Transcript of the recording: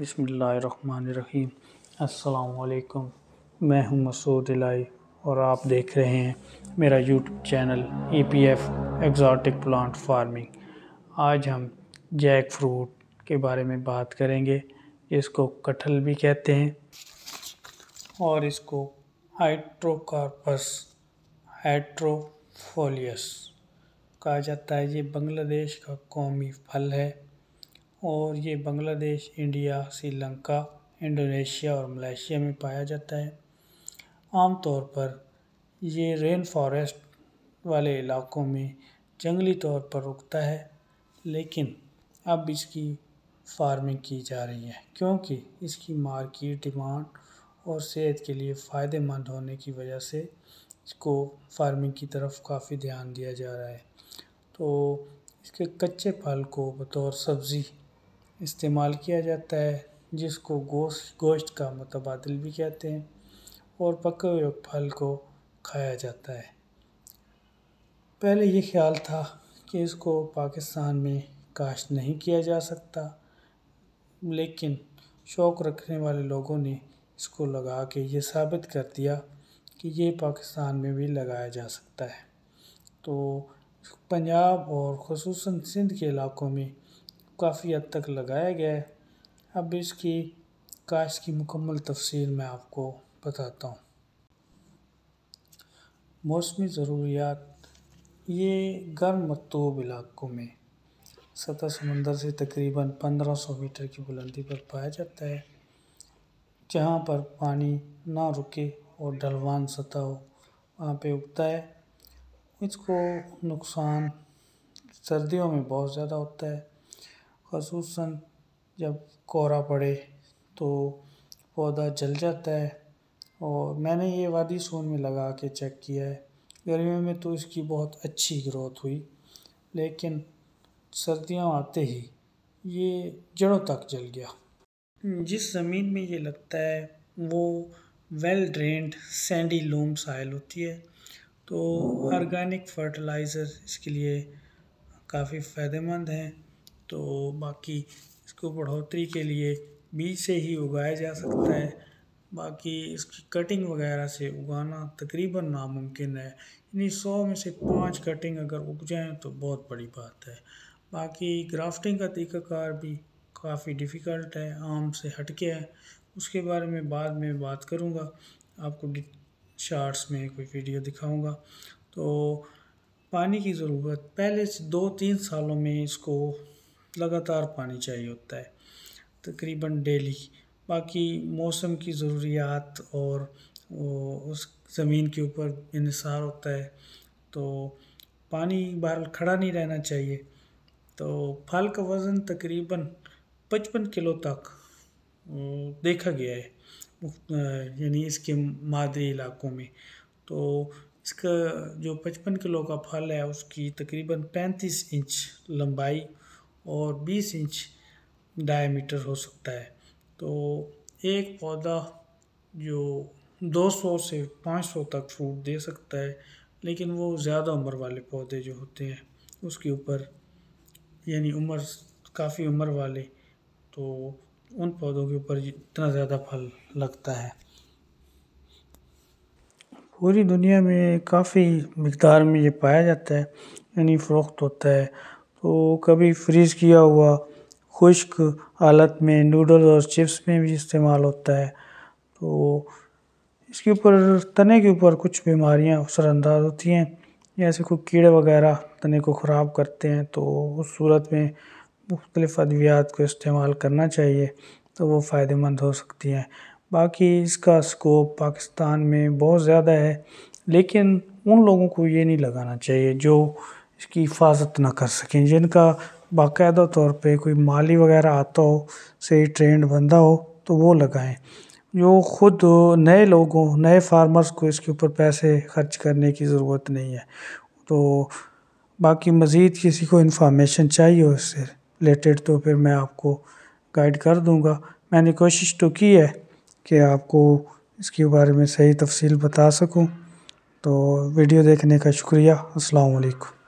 बसमीम अल्लाम मैं हूं मसूद इलाई और आप देख रहे हैं मेरा YouTube channel E P F exotic plant farming आज हम जैक फ्रूट के बारे में बात करेंगे इसको कटहल भी कहते हैं और इसको हाइड्रोकार्पस हाइड्रोफोलियस कहा जाता है ये बांग्लादेश का कौमी फल है और ये बांग्लादेश इंडिया श्रीलंका इंडोनेशिया और मलेशिया में पाया जाता है आमतौर पर ये रेन फॉरेस्ट वाले इलाकों में जंगली तौर पर रुकता है लेकिन अब इसकी फार्मिंग की जा रही है क्योंकि इसकी मार्केट डिमांड और सेहत के लिए फ़ायदेमंद होने की वजह से इसको फार्मिंग की तरफ काफ़ी ध्यान दिया जा रहा है तो इसके कच्चे फल को बतौर सब्ज़ी इस्तेमाल किया जाता है जिसको गोश्त गोश्त का मुतबादल भी कहते हैं और पके हुए फल को खाया जाता है पहले ये ख्याल था कि इसको पाकिस्तान में काश्त नहीं किया जा सकता लेकिन शौक़ रखने वाले लोगों ने इसको लगा के ये साबित कर दिया कि ये पाकिस्तान में भी लगाया जा सकता है तो पंजाब और खसूस सिंध के इलाकों में काफ़ी हद तक लगाया गया है अब इसकी काश की मुकम्मल तफसील मैं आपको बताता हूँ मौसमी ज़रूरियात ये गर्म मतूब इलाकों में सतह समंदर से तकरीबन 1500 मीटर की बुलंदी पर पाया जाता है जहाँ पर पानी ना रुके और ढलवान सतह हो वहाँ पर उगता है इसको नुकसान सर्दियों में बहुत ज़्यादा होता है खसूस जब कोहरा पड़े तो पौधा जल जाता है और मैंने ये वादी सोन में लगा के चेक किया है गर्मियों में तो इसकी बहुत अच्छी ग्रोथ हुई लेकिन सर्दियाँ आते ही ये जड़ों तक जल गया जिस ज़मीन में ये लगता है वो well drained sandy loam soil होती है तो ऑर्गेनिक फर्टिलाइज़र इसके लिए काफ़ी फ़ायदेमंद हैं तो बाकी इसको बढ़ोतरी के लिए बीज से ही उगाया जा सकता है बाकी इसकी कटिंग वगैरह से उगाना तकरीबन नामुमकिन है यानी सौ में से पाँच कटिंग अगर उग जाएँ तो बहुत बड़ी बात है बाकी ग्राफ्टिंग का तरीक़ाकार भी काफ़ी डिफ़िकल्ट है आम से हटके है उसके बारे में बाद में बात करूँगा आपको शार्ट्स में कोई वीडियो दिखाऊँगा तो पानी की ज़रूरत पहले दो तीन सालों में इसको लगातार पानी चाहिए होता है तकरीबन डेली बाकी मौसम की ज़रूरियात और वो उस ज़मीन के ऊपर इसार होता है तो पानी बाहर खड़ा नहीं रहना चाहिए तो फल का वज़न तकरीबन पचपन किलो तक देखा गया है यानी इसके मादरी इलाकों में तो इसका जो पचपन किलो का फल है उसकी तकरीबन पैंतीस इंच लंबाई और 20 इंच डायमीटर हो सकता है तो एक पौधा जो 200 से 500 तक फ्रूट दे सकता है लेकिन वो ज़्यादा उम्र वाले पौधे जो होते हैं उसके ऊपर यानी उम्र काफ़ी उम्र वाले तो उन पौधों के ऊपर इतना ज़्यादा फल लगता है पूरी दुनिया में काफ़ी मकदार में ये पाया जाता है यानी फ़रोख्त होता है तो कभी फ्रीज किया हुआ खुश्क हालत में नूडल और चिप्स में भी इस्तेमाल होता है तो इसके ऊपर तने के ऊपर कुछ बीमारियां असरअंदाज होती हैं जैसे कोई कीड़े वगैरह तने को ख़राब करते हैं तो उस सूरत में मुख्तलिफ अद्वियात को इस्तेमाल करना चाहिए तो वो फ़ायदेमंद हो सकती हैं बाकी इसका स्कोप पाकिस्तान में बहुत ज़्यादा है लेकिन उन लोगों को ये नहीं लगाना चाहिए जो इसकी हिफाजत ना कर सकें जिनका बाकायदा तौर पे कोई माली वगैरह आता हो से ट्रेंड बंदा हो तो वो लगाएं जो ख़ुद नए लोगों नए फार्मर्स को इसके ऊपर पैसे खर्च करने की ज़रूरत नहीं है तो बाकी मज़ीद किसी को इन्फॉर्मेशन चाहिए हो इससे रिलेटेड तो फिर मैं आपको गाइड कर दूँगा मैंने कोशिश तो की है कि आपको इसके बारे में सही तफसील बता सकूं तो वीडियो देखने का शुक्रिया अस्सलाम वालेकुम